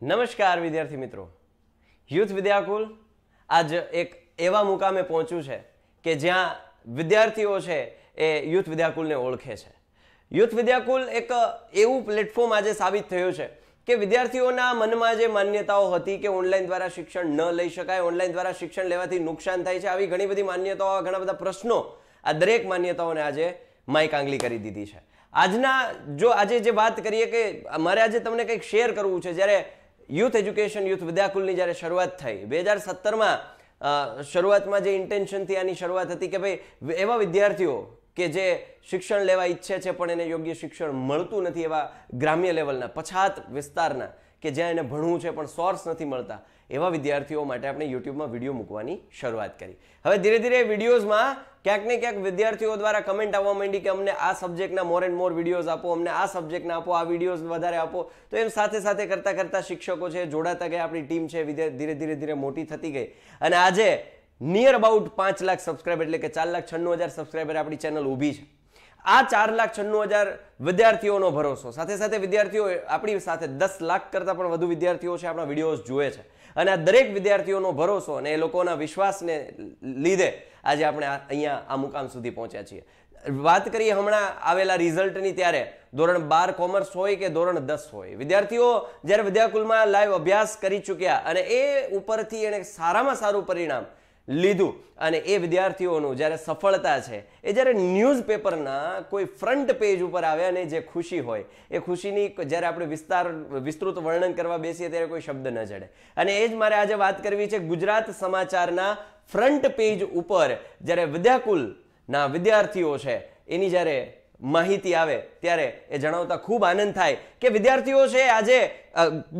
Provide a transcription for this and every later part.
નમસ્કાર વિદ્યાર્થી મિત્રો યુથ વિદ્યાકુલ આજ એક એવા મુકામે પહોંચ્યું છે કે જ્યાં વિદ્યાર્થીઓ છે એ યુથ વિદ્યાકુલને ઓળખે છે યુથ વિદ્યાકુલ એક એવું પ્લેટફોર્મ આજે સાબિત થયું છે કે વિદ્યાર્થીઓના મનમાં જે માન્યતાઓ હતી કે ઓનલાઈન દ્વારા શિક્ષણ ન લઈ શકાય ઓનલાઈન દ્વારા શિક્ષણ લેવાથી નુકસાન થાય છે આવી ઘણી બધી માન્યતાઓ ઘણા બધા પ્રશ્નો આ દરેક માન્યતાઓને આજે માઇક આંગલી કરી દીધી છે આજના જો આજે જે વાત કરીએ કે મારે આજે તમને કંઈક શેર કરવું છે જ્યારે યુથ એજ્યુકેશન યુથ વિદ્યાકુલની જ્યારે શરૂઆત થઈ બે હજાર સત્તરમાં શરૂઆતમાં જે ઇન્ટેન્શનથી આની શરૂઆત હતી કે ભાઈ એવા વિદ્યાર્થીઓ કે જે શિક્ષણ લેવા ઈચ્છે છે પણ એને યોગ્ય શિક્ષણ મળતું નથી એવા ગ્રામ્ય લેવલના પછાત વિસ્તારના કે જ્યાં એને ભણવું છે પણ સોર્સ નથી મળતા એવા વિદ્યાર્થીઓ માટે આપણે યુટ્યુબમાં વિડીયો મૂકવાની શરૂઆત કરી હવે ધીરે ધીરે વિડીયોઝમાં ક્યાંક ને ક્યાંક વિદ્યાર્થીઓ દ્વારા કમેન્ટ આવવા માંડી કે અમને આ સબ્જેક્ટના મોર એન્ડ મોર વિડીયોઝ આપો અમને આ સબ્જેક્ટના આપો આ વિડીયોઝ વધારે આપો તો એમ સાથે સાથે કરતાં કરતાં શિક્ષકો છે જોડાતા ગયા આપણી ટીમ છે ધીરે ધીરે ધીરે મોટી થતી ગઈ અને આજે નિયર અબાઉટ પાંચ લાખ સબસ્ક્રાઈબ એટલે કે ચાર લાખ છન્નું હજાર સબસ્ક્રાઈબર આપણી ચેનલ ઊભી છે આ ચાર લાખ છન્નું હજાર વિદ્યાર્થીઓનો ભરોસો સાથે સાથે વિદ્યાર્થીઓ આપણી સાથે દસ લાખ કરતાં પણ વધુ વિદ્યાર્થીઓ છે આપણા વિડીયોઝ જુએ છે અને આ દરેક વિદ્યાર્થીઓનો ભરોસો અને એ લોકોના વિશ્વાસને લીધે આજે આપણે અહીંયા આ મુકામ સુધી પહોંચ્યા છીએ વાત કરીએ હમણાં આવેલા રિઝલ્ટની ત્યારે ધોરણ બાર કોમર્સ હોય કે ધોરણ દસ હોય વિદ્યાર્થીઓ જ્યારે વિદ્યાકુલમાં લાઈવ અભ્યાસ કરી ચૂક્યા અને એ ઉપરથી એણે સારામાં સારું પરિણામ લીધું અને એ વિદ્યાર્થીઓનું જ્યારે સફળતા છે એ જ્યારે ન્યૂઝપેપરના કોઈ ફ્રન્ટ પેજ ઉપર આવે અને જે ખુશી હોય એ ખુશીની જ્યારે આપણે વિસ્તાર વિસ્તૃત વર્ણન કરવા બેસીએ ત્યારે કોઈ શબ્દ ન જડે અને એ જ મારે આજે વાત કરવી છે ગુજરાત સમાચારના ફ્રન્ટ પેજ ઉપર જ્યારે વિદ્યાકુલના વિદ્યાર્થીઓ છે એની જ્યારે માહિતી આવે ત્યારે એ જણાવતા ખૂબ આનંદ થાય કે વિદ્યાર્થીઓ છે આજે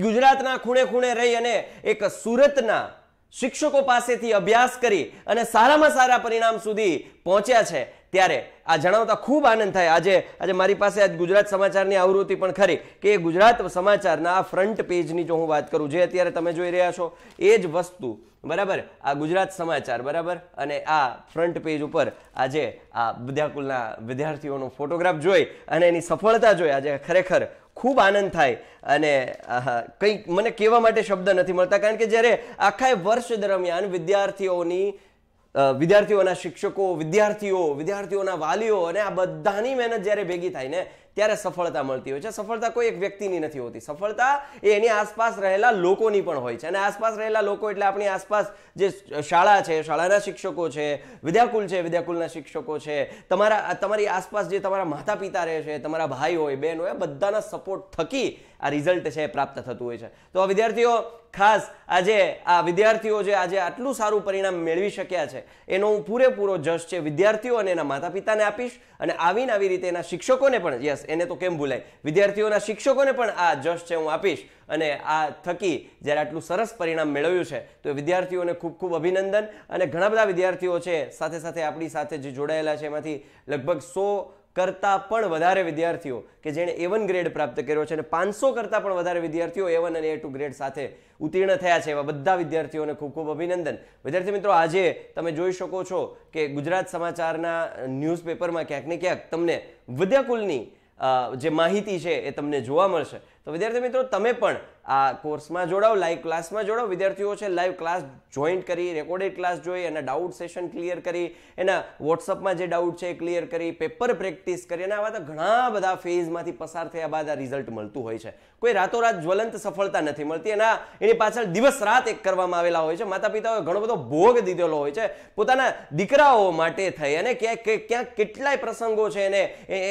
ગુજરાતના ખૂણે ખૂણે રહી અને એક સુરતના શિક્ષકો પાસેથી અભ્યાસ કરી અને સારામાં સારા પરિણામ સુધી પહોંચ્યા છે ત્યારે આ જણાવતા ખૂબ આનંદ થાય આજે આજે મારી પાસે આજ ગુજરાત સમાચારની આવૃત્તિ પણ ખરી કે ગુજરાત સમાચારના આ ફ્રન્ટ પેજની જો હું વાત કરું જે અત્યારે તમે જોઈ રહ્યા છો એ જ વસ્તુ બરાબર આ ગુજરાત સમાચાર બરાબર અને આ ફ્રન્ટ પેજ ઉપર આજે આ વિદ્યાકુલના વિદ્યાર્થીઓનો ફોટોગ્રાફ જોઈ અને એની સફળતા જોઈ આજે ખરેખર ખૂબ આનંદ થાય અને કંઈક મને કહેવા માટે શબ્દ નથી મળતા કારણ કે જ્યારે આખા વર્ષ દરમિયાન વિદ્યાર્થીઓની વિદ્યાર્થીઓના શિક્ષકો વિદ્યાર્થીઓ વિદ્યાર્થીઓના વાલીઓ અને આ બધાની મહેનત જ્યારે ભેગી થાય ને ત્યારે સફળતા મળતી હોય છે સફળતા કોઈ એક વ્યક્તિની નથી હોતી સફળતા એ એની આસપાસ રહેલા લોકોની પણ હોય છે અને આસપાસ રહેલા લોકો એટલે આપણી આસપાસ જે શાળા છે શાળાના શિક્ષકો છે વિદ્યાકુલ છે વિદ્યાકુલના શિક્ષકો છે તમારા તમારી આસપાસ જે તમારા માતા પિતા રહે છે તમારા ભાઈ હોય બહેન હોય બધાના સપોર્ટ થકી આ રિઝલ્ટ છે એ પ્રાપ્ત થતું હોય છે તો વિદ્યાર્થીઓ ખાસ આજે આ વિદ્યાર્થીઓ જે આજે આટલું સારું પરિણામ મેળવી શક્યા છે એનો હું પૂરેપૂરો જશ છે વિદ્યાર્થીઓ અને એના માતા પિતાને આપીશ અને આવીને આવી રીતે એના શિક્ષકોને પણ યસ એને તો કેમ ભૂલાય વિદ્યાર્થીઓના શિક્ષકોને પણ આ જશ છે હું આપીશ અને આ થકી જ્યારે આટલું સરસ પરિણામ મેળવ્યું છે તો વિદ્યાર્થીઓને ખૂબ ખૂબ અભિનંદન અને ઘણા બધા વિદ્યાર્થીઓ છે સાથે સાથે આપણી સાથે જે જોડાયેલા છે એમાંથી લગભગ સો કરતાં પણ વધારે વિદ્યાર્થીઓ કે જેણે એવન ગ્રેડ પ્રાપ્ત કર્યો છે અને પાંચસો કરતાં પણ વધારે વિદ્યાર્થીઓ એવન અને એ ટુ ગ્રેડ સાથે ઉત્તીર્ણ થયા છે એવા બધા વિદ્યાર્થીઓને ખૂબ ખૂબ અભિનંદન વિદ્યાર્થી મિત્રો આજે તમે જોઈ શકો છો કે ગુજરાત સમાચારના ન્યૂઝપેપરમાં ક્યાંક ને ક્યાંક તમને વિદ્યાકુલની જે માહિતી છે એ તમને જોવા મળશે તો વિદ્યાર્થી મિત્રો તમે પણ આ કોર્સમાં જોડાઓ લાઈવ ક્લાસમાં જોડાઓ વિદ્યાર્થીઓ છે લાઈવ ક્લાસ જોઈન્ટ કરી રેકોર્ડેડ ક્લાસ જોઈ અને ડાઉટ સેશન ક્લિયર કરી એના વોટ્સઅપમાં જે ડાઉટ છે એ ક્લિયર કરી પેપર પ્રેક્ટિસ કરી અને આવા તો ઘણા બધા ફેઝમાંથી પસાર થયા બાદ આ રિઝલ્ટ મળતું હોય છે કોઈ રાતોરાત જ્વલંત સફળતા નથી મળતી એના એની પાછળ દિવસ રાત એક કરવામાં આવેલા હોય છે માતા પિતાઓએ ઘણો બધો ભોગ દીધેલો હોય છે પોતાના દીકરાઓ માટે થઈ અને ક્યાંક ક્યાંક કેટલાય પ્રસંગો છે એને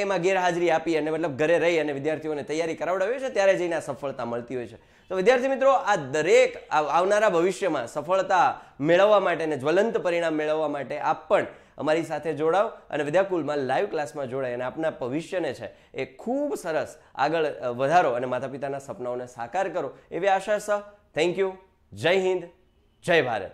એમાં ગેરહાજરી આપી અને મતલબ ઘરે રહી અને વિદ્યાર્થીઓને તૈયારી કરાવડાવી છે ત્યારે ત્યારે જઈને આ સફળતા મળતી હોય છે તો વિદ્યાર્થી મિત્રો આ દરેક આવનારા ભવિષ્યમાં સફળતા મેળવવા માટે અને જ્વલંત પરિણામ મેળવવા માટે આપ પણ અમારી સાથે જોડાવ અને વિદ્યાકુલમાં લાઈવ ક્લાસમાં જોડાય અને આપના ભવિષ્યને છે એ ખૂબ સરસ આગળ વધારો અને માતા પિતાના સપનાઓને સાકાર કરો એવી આશા સહ થેન્ક યુ જય હિન્દ જય ભારત